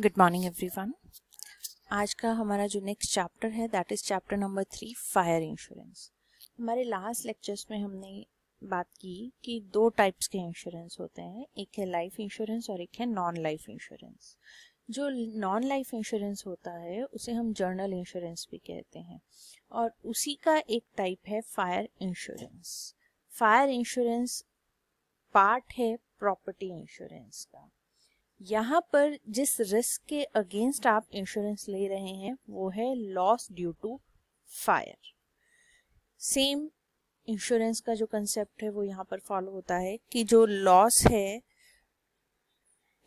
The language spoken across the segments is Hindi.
गुड मॉर्निंग एवरीवन आज का हमारा जो नेक्स्ट चैप्टर है that is chapter number three fire insurance हमारे लास्ट लेक्चर्स में हमने बात की कि दो टाइप्स के इंश्योरेंस होते हैं एक है लाइफ इंश्योरेंस और एक है नॉन लाइफ इंश्योरेंस जो नॉन लाइफ इंश्योरेंस होता है उसे हम जर्नल इंश्योरेंस भी कहते हैं और उसी का एक टाइप है fire insurance fire insurance part है प्रॉपर्टी इंश्योरेंस का यहाँ पर जिस रिस्क के अगेंस्ट आप इंश्योरेंस ले रहे हैं वो है loss due to fire same insurance का जो कंसेप्ट है वो यहाँ पर फॉलो होता है कि जो लॉस है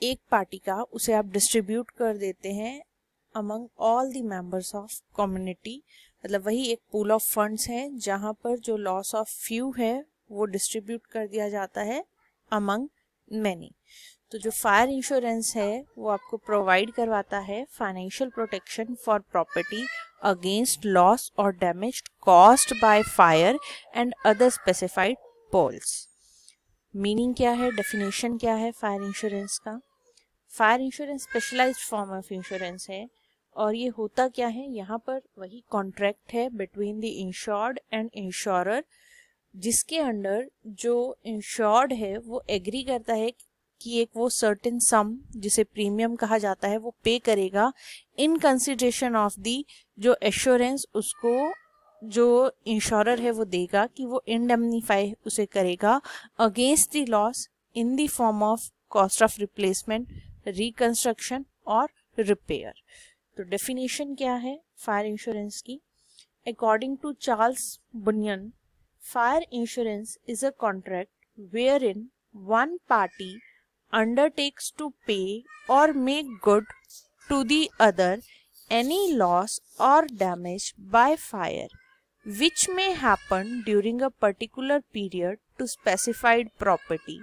एक पार्टी का उसे आप डिस्ट्रीब्यूट कर देते हैं among all the members of community मतलब वही एक पूल ऑफ फंड्स है जहाँ पर जो लॉस ऑफ फ्यू है वो डिस्ट्रीब्यूट कर दिया जाता है अमंग मैनी तो जो फायर इंश्योरेंस है वो आपको प्रोवाइड करवाता है financial protection for property against loss और damage cost by fire and other specified perils meaning क्या है डेफिनेशन क्या है फायर इंश्योरेंस का fire insurance specialise form of insurance है और ये होता क्या है यहाँ पर वही कॉन्ट्रैक्ट है between the insured and insurer जिसके अंडर जो इंश्योर्ड है वो एग्री करता है कि कि एक वो सर्टेन सम जिसे प्रीमियम कहा जाता है वो पे करेगा इन कंसिडरेशन ऑफ दी जो एश्योरेंस उसको जो इंश्योरर है वो देगा कि वो इंडेमनीफाई उसे करेगा against the loss in the form of cost of replacement reconstruction और रिपेयर तो डेफिनेशन क्या है फायर इंश्योरेंस की according to Charles Bunyan fire insurance is a contract wherein one party undertakes to pay or make good to the other any loss or damage by fire which may happen during a particular period to specified property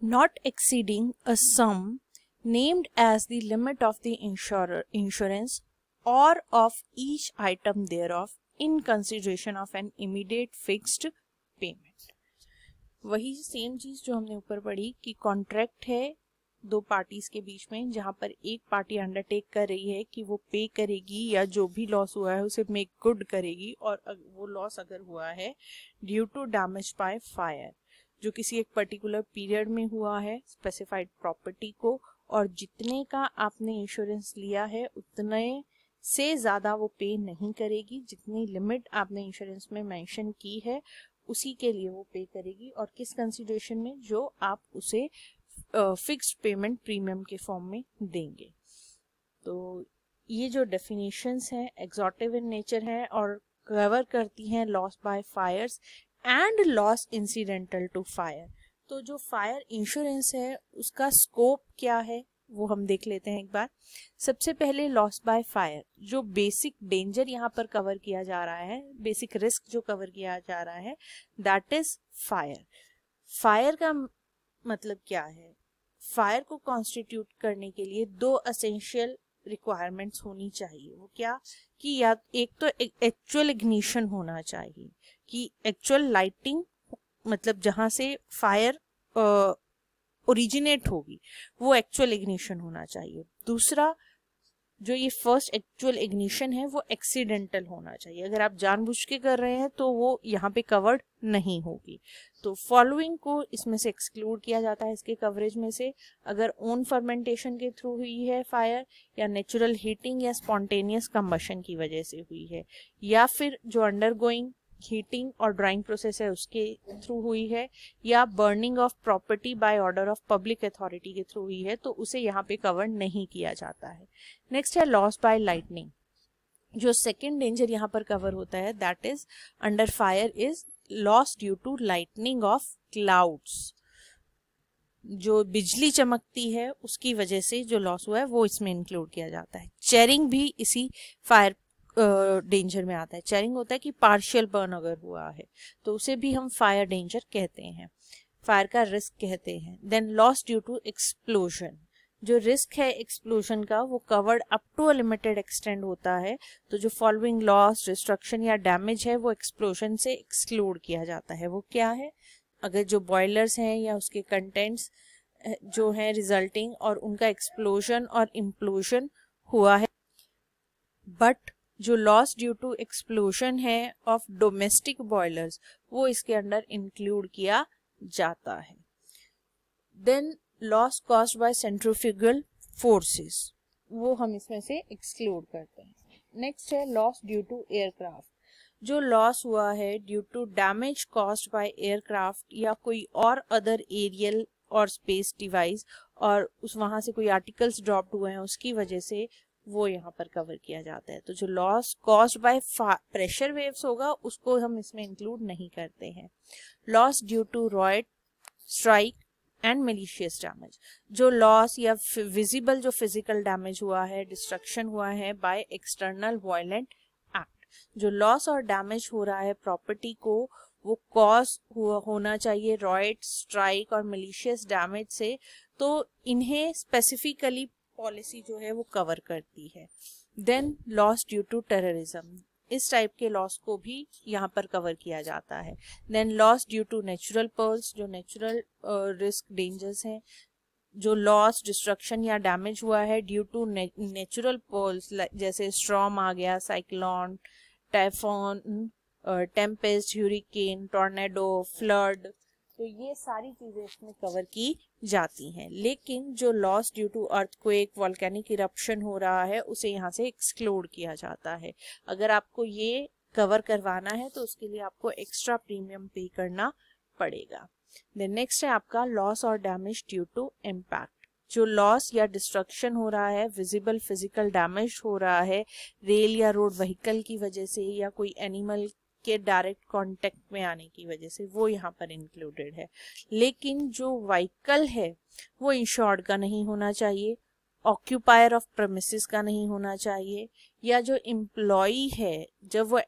not exceeding a sum named as the limit of the insurer insurance or of each item thereof in consideration of an immediate fixed payment वही सेम चीज जो हमने ऊपर पढ़ी कि कॉन्ट्रैक्ट है दो पार्टीज के बीच में जहां पर एक पार्टी अंडरटेक कर रही है कि वो पे करेगी या जो भी लॉस हुआ है उसे मेक गुड करेगी और वो लॉस अगर हुआ है due to damage by fire जो किसी एक पर्टिकुलर पीरियड में हुआ है स्पेसिफाइड प्रॉपर्टी को और जितने का आपने इंश्योरेंस लिया है उतने से ज़्यादा वो पे नहीं करेगी जितनी लिमिट आपने इंश्योरेंस में मेंशन की है उसी के लिए वो पे करेगी और किस कंसिडरेशन में जो आप उसे फिक्स पेमेंट प्रीमियम के फॉर्म में देंगे तो ये जो डेफिनेशंस हैं एग्जॉटिव इन नेचर है और कवर करती हैं loss by fires and loss incidental to fire तो जो फायर इंश्योरेंस है उसका स्कोप क्या है वो हम देख लेते हैं एक बार सबसे पहले लॉस बाय फायर जो बेसिक डेंजर यहाँ पर कवर किया जा रहा है बेसिक रिस्क जो कवर किया जा रहा है दैट इज फायर फायर का मतलब क्या है फायर को कॉन्स्टिट्यूट करने के लिए दो असेंशियल रिक्वायरमेंट्स होनी चाहिए वो क्या कि या एक तो एक्चुअल इग्निशन होना चाहिए कि एक्चुअल लाइटिंग मतलब जहाँ से फायर ओरिजिनेट होगी वो एक्चुअल इग्निशन होना चाहिए दूसरा जो ये फर्स्ट एक्चुअल इग्निशन है वो एक्सीडेंटल होना चाहिए अगर आप जानबूझ के कर रहे हैं तो वो यहाँ पे कवर्ड नहीं होगी तो फॉलोइंग को इसमें से एक्सक्लूड किया जाता है इसके कवरेज में से अगर ओन फर्मेंटेशन के थ्रू हुई है फायर या नेचुरल हीटिंग या स्पॉन्टेनियस कम्बशन की वजह से हुई है या फिर जो अंडर गोइंग हीटिंग और ड्राइंग प्रोसेस है उसके थ्रू हुई है या burning of property by order of public authority के थ्रू हुई है तो उसे यहाँ पे कवर नहीं किया जाता है नेक्स्ट है लॉस बाय लाइटनिंग जो सेकेंड डेंजर यहाँ पर कवर होता है that is under fire is loss due to lightning of clouds जो बिजली चमकती है उसकी वजह से जो लॉस हुआ है वो इसमें इंक्लूड किया जाता है चेरिंग भी इसी फायर डेंजर में आता है चेरिंग होता है कि पार्शियल बर्न अगर हुआ है तो उसे भी हम फायर डेंजर कहते हैं फायर का रिस्क कहते हैं then loss due to explosion जो रिस्क है एक्सप्लोजन का वो covered up to a limited extent होता है तो जो फॉलोइंग लॉस डिस्ट्रक्शन या डैमेज है वो एक्सप्लोजन से एक्सक्लूड किया जाता है वो क्या है अगर जो बॉयलर्स हैं या उसके कंटेंट्स जो हैं रिजल्टिंग और उनका एक्सप्लोजन और इम्प्लोजन हुआ है बट जो लॉस ड्यू टू एक्सप्लोशन है ऑफ डोमेस्टिक बॉयलर्स वो इसके अंदर इंक्लूड किया जाता है then loss caused by centrifugal forces वो हम इसमें से एक्सक्लूड करते हैं नेक्स्ट है लॉस ड्यू टू एयरक्राफ्ट जो लॉस हुआ है due to damage cost by aircraft या कोई और अदर एरियल और स्पेस डिवाइस और उस वहाँ से कोई आर्टिकल्स ड्रॉप हुए हैं उसकी वजह से वो यहाँ पर कवर किया जाता है तो जो loss caused by pressure waves होगा उसको हम इसमें इंक्लूड नहीं करते हैं loss due to riot strike and malicious damage जो लॉस या विजिबल जो फिजिकल डैमेज हुआ है डिस्ट्रक्शन हुआ है बाय एक्सटर्नल वॉयलेंट एक्ट जो लॉस और डैमेज हो रहा है प्रॉपर्टी को वो कॉज हुआ होना चाहिए रॉयड स्ट्राइक और मिलीशियस डैमेज से तो इन्हें स्पेसिफिकली पॉलिसी जो है वो कवर करती है then loss due to terrorism इस टाइप के लॉस को भी यहाँ पर कवर किया जाता है then loss due to natural perils जो नेचुरल रिस्क डेंजर्स हैं जो लॉस डिस्ट्रक्शन या डैमेज हुआ है ड्यू टू नेचुरल पर्ल्स जैसे स्ट्रॉम आ गया cyclone typhoon tempest hurricane tornado flood तो ये सारी चीज़ें इसमें कवर की जाती हैं लेकिन जो loss due to earthquake volcanic eruption हो रहा है उसे यहाँ से एक्सक्लूड किया जाता है अगर आपको ये कवर करवाना है तो उसके लिए आपको एक्स्ट्रा प्रीमियम पे करना पड़ेगा देन नेक्स्ट है आपका लॉस और डैमेज ड्यू टू इम्पैक्ट जो लॉस या डिस्ट्रक्शन हो रहा है विजिबल फिजिकल डैमेज हो रहा है रेल या रोड व्हीकल की वजह से या कोई एनिमल के डायरेक्ट कांटेक्ट में आने की वजह से वो यहाँ पर इंक्लूडेड है लेकिन जो व्हीकल है वो इंश्योर्ड का नहीं होना चाहिए ऑक्यूपायर ऑफ प्रमिसेस का नहीं होना चाहिए या जो एम्प्लॉय है जब वो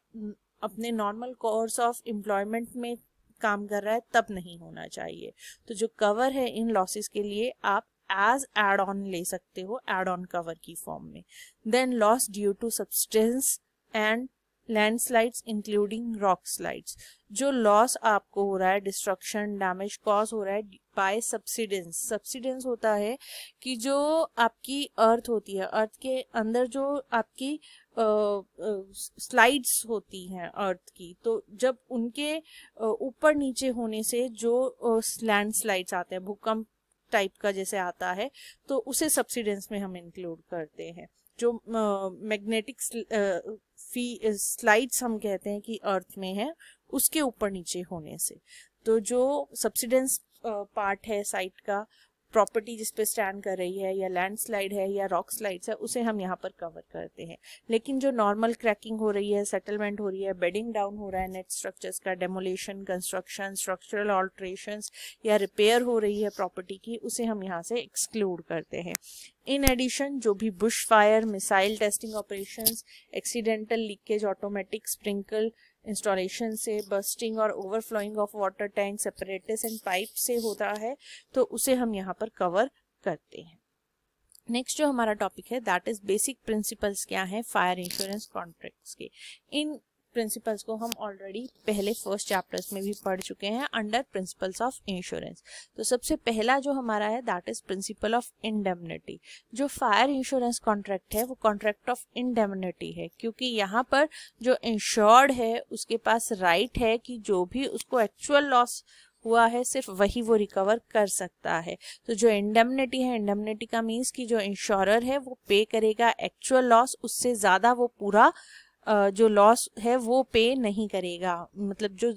अपने नॉर्मल कोर्स ऑफ एम्प्लॉयमेंट में काम कर रहा है तब नहीं होना चाहिए तो जो कवर है इन लॉसेस के लिए आप एज एड ऑन ले सकते हो एड ऑन कवर की फॉर्म में then loss due to subsidence and landslides including rock slides जो लॉस आपको हो रहा है डिस्ट्रक्शन डैमेज कॉज हो रहा है बाय सब्सिडेंस सब्सिडेंस होता है कि जो आपकी अर्थ होती है अर्थ के अंदर जो आपकी स्लाइड्स होती हैं अर्थ की तो जब उनके ऊपर नीचे होने से जो लैंड स्लाइड्स आते हैं भूकंप टाइप का जैसे आता है तो उसे सब्सिडेंस में हम इंक्लूड करते हैं जो मैग्नेटिक काफी स्लाइड्स हम कहते हैं कि अर्थ में है उसके ऊपर नीचे होने से तो जो सब्सिडेंस पार्ट है साइट का प्रॉपर्टी जिस पे स्टैंड कर रही है या लैंडस्लाइड है या रॉक स्लाइड्स है उसे हम यहाँ पर कवर करते हैं लेकिन जो नॉर्मल क्रैकिंग हो रही है सेटलमेंट हो रही है बेडिंग डाउन हो रहा है नेट स्ट्रक्चर्स का डेमोलेशन कंस्ट्रक्शन स्ट्रक्चरल ऑल्ट्रेशन या रिपेयर हो रही है प्रॉपर्टी की उसे हम यहाँ से एक्सक्लूड करते हैं इन एडिशन जो भी bush fire missile testing operation accidental leakage automatic sprinkle installation से बस्टिंग और overflowing of water tank separators and pipe से होता है तो उसे हम यहाँ पर कवर करते हैं नेक्स्ट जो हमारा टॉपिक है दैट इज बेसिक प्रिंसिपल्स क्या हैं फायर इंश्योरेंस कॉन्ट्रैक्ट्स के इन प्रिंसिपल्स को हम ऑलरेडी पहले फर्स्ट चैप्टर्स में भी पढ़ चुके हैं अंडर प्रिंसिपल्स ऑफ इंश्योरेंस तो सबसे पहला जो हमारा है that is principle of indemnity जो फायर इंश्योरेंस कॉन्ट्रैक्ट है वो कॉन्ट्रैक्ट ऑफ इंडेमनिटी है क्योंकि यहाँ पर जो इंश्योर्ड है उसके पास राइट right है कि जो भी उसको एक्चुअल लॉस हुआ है सिर्फ वही वो रिकवर कर सकता है तो जो इंडेमनिटी है इंडेमनिटी का मीन्स कि जो इंश्योरर है वो पे करेगा एक्चुअल लॉस उससे ज़्यादा वो पूरा जो लॉस है वो पे नहीं करेगा मतलब जो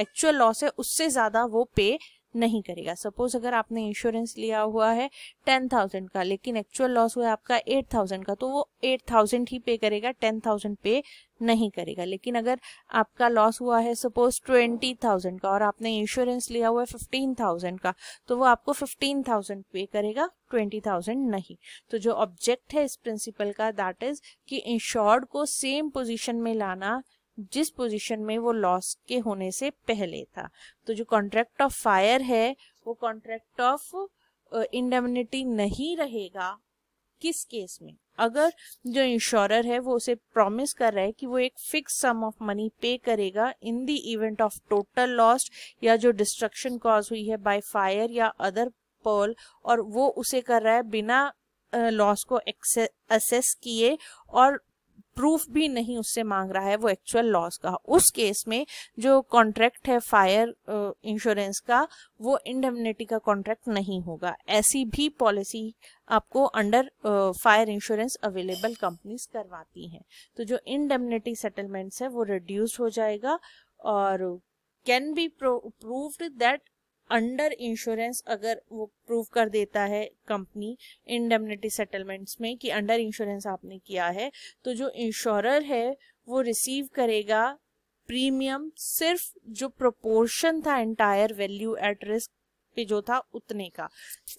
एक्चुअल लॉस है उससे ज़्यादा वो पे नहीं करेगा सपोज अगर आपने इंश्योरेंस लिया हुआ है टेन थाउजेंड का लेकिन एक्चुअल लॉस हुआ है आपका एट थाउजेंड का तो वो एट थाउजेंड ही पे करेगा टेन थाउजेंड पे नहीं करेगा लेकिन अगर आपका लॉस हुआ है सपोज ट्वेंटी थाउजेंड का और आपने इंश्योरेंस लिया हुआ है फिफ्टीन थाउजेंड का तो वो आपको फिफ्टीन थाउजेंड पे करेगा ट्वेंटी थाउजेंड नहीं तो जो ऑब्जेक्ट है इस प्रिंसिपल का दैट इज कि इंश्योर्ड को सेम पोजिशन में लाना जिस पोजीशन में वो लॉस के होने से पहले था तो जो कॉन्ट्रैक्ट ऑफ फायर है वो कॉन्ट्रैक्ट ऑफ इंडेमनिटी नहीं रहेगा किस केस में अगर जो इंश्योरर है वो उसे प्रॉमिस कर रहा है कि वो एक fix some of money pay करेगा in the event of total lost या जो डिस्ट्रक्शन कॉज हुई है बाय फायर या अदर पर्ल और वो उसे कर रहा है बिना लॉस को असेस किए और प्रूफ भी नहीं उससे मांग रहा है वो एक्चुअल लॉस का उस केस में जो कॉन्ट्रैक्ट है फायर इंश्योरेंस uh, का वो इंडेमिनिटी का कॉन्ट्रैक्ट नहीं होगा ऐसी भी पॉलिसी आपको under fire insurance available companies करवाती हैं तो जो इंडेमनिटी सेटलमेंट्स है वो रिड्यूस हो जाएगा और can be proved that under insurance अगर वो प्रूव कर देता है कंपनी इंडेमनिटी सेटलमेंट्स में कि अंडर इंश्योरेंस आपने किया है तो जो इंश्योरर है वो रिसीव करेगा प्रीमियम सिर्फ जो प्रोपोर्शन था एंटायर वैल्यू एट रिस्क पे जो था उतने का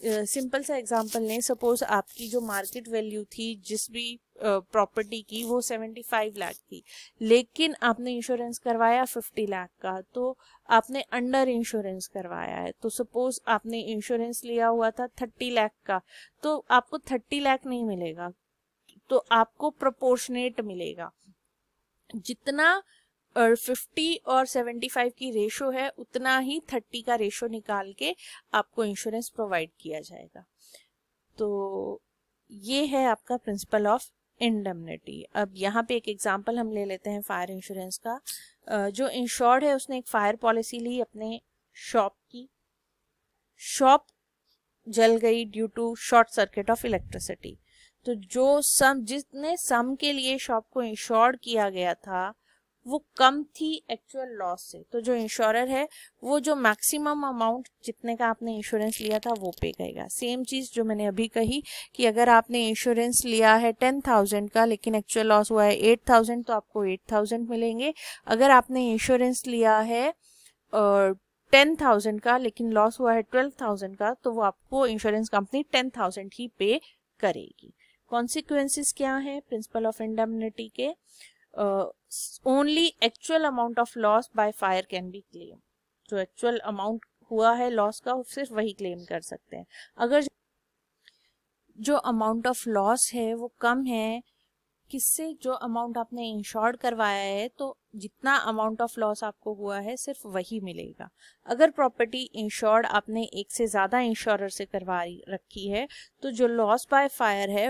सिंपल सा एग्जांपल लें सपोज आपकी जो मार्केट वैल्यू थी जिस भी प्रॉपर्टी की वो 75 लाख थी लेकिन आपने इंश्योरेंस करवाया 50 लाख का तो आपने अंडर इंश्योरेंस करवाया है तो सपोज आपने इंश्योरेंस लिया हुआ था 30 लाख का तो आपको 30 लाख नहीं मिलेगा तो आपको प्रोपोर्शनेट मिलेगा जितना और सेवेंटी और की रेशो है उतना ही थर्टी का रेशो निकाल के आपको इंश्योरेंस प्रोवाइड किया जाएगा तो ये है आपका प्रिंसिपल ऑफ इंडमनिटी अब यहाँ पे एक एग्जांपल हम ले लेते हैं फायर इंश्योरेंस का जो इंश्योर्ड है उसने एक फायर पॉलिसी ली अपने शॉप की शॉप जल गई due to short circuit of electricity तो जो सम जिसने सम के लिए शॉप को इंश्योर्ड किया गया था वो कम थी एक्चुअल लॉस से तो जो इंश्योरर है वो जो मैक्सिमम अमाउंट जितने का आपने इंश्योरेंस लिया था वो पे करेगा सेम चीज़ जो मैंने अभी कही कि अगर आपने इंश्योरेंस लिया है टेन थाउजेंड का लेकिन एक्चुअल लॉस हुआ है एट थाउजेंड तो आपको एट थाउजेंड मिलेंगे अगर आपने इंश्योरेंस लिया है टेन थाउजेंड का लेकिन लॉस हुआ है ट्वेल्व थाउजेंड का तो वो आपको इंश्योरेंस कंपनी टेन थाउजेंड ही पे करेगी कॉन्सिक्वेंसेस क्या है प्रिंसिपल ऑफ इंडेमनिटी के only actual amount of loss by fire can be claim जो एक्चुअल अमाउंट हुआ है लॉस का सिर्फ वही क्लेम कर सकते हैं अगर जो अमाउंट ऑफ लॉस है वो कम है किससे जो अमाउंट आपने इंश्योर करवाया है तो जितना अमाउंट ऑफ लॉस आपको हुआ है सिर्फ वही मिलेगा अगर प्रॉपर्टी इंश्योर्ड आपने एक से ज़्यादा इंश्योरर से करवा रखी है तो जो लॉस बाय फायर है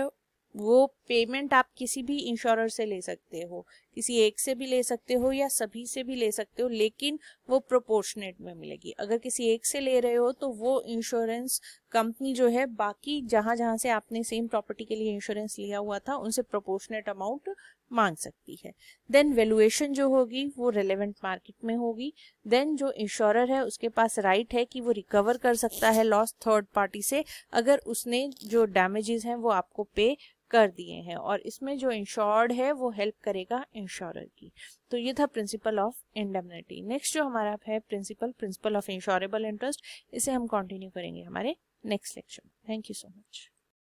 वो पेमेंट आप किसी भी इंश्योरर से ले सकते हो किसी एक से भी ले सकते हो या सभी से भी ले सकते हो लेकिन वो प्रोपोर्शनेट में मिलेगी अगर किसी एक से ले रहे हो तो वो इंश्योरेंस कंपनी जो है बाकी जहां जहां से आपने सेम प्रॉपर्टी के लिए इंश्योरेंस लिया हुआ था उनसे प्रोपोर्शनेट अमाउंट मांग सकती है देन वेलुएशन जो होगी वो रेलिवेंट मार्केट में होगी देन जो इंश्योरर है उसके पास राइट right है कि वो रिकवर कर सकता है लॉस थर्ड पार्टी से अगर उसने जो डैमेजेस हैं वो आपको पे कर दिए हैं और इसमें जो इंश्योर्ड है वो हेल्प करेगा इंश्योरर की तो ये था प्रिंसिपल ऑफ इंडेमनिटी नेक्स्ट जो हमारा है principle principle of insurable interest इसे हम कंटिन्यू करेंगे हमारे next lecture thank you so much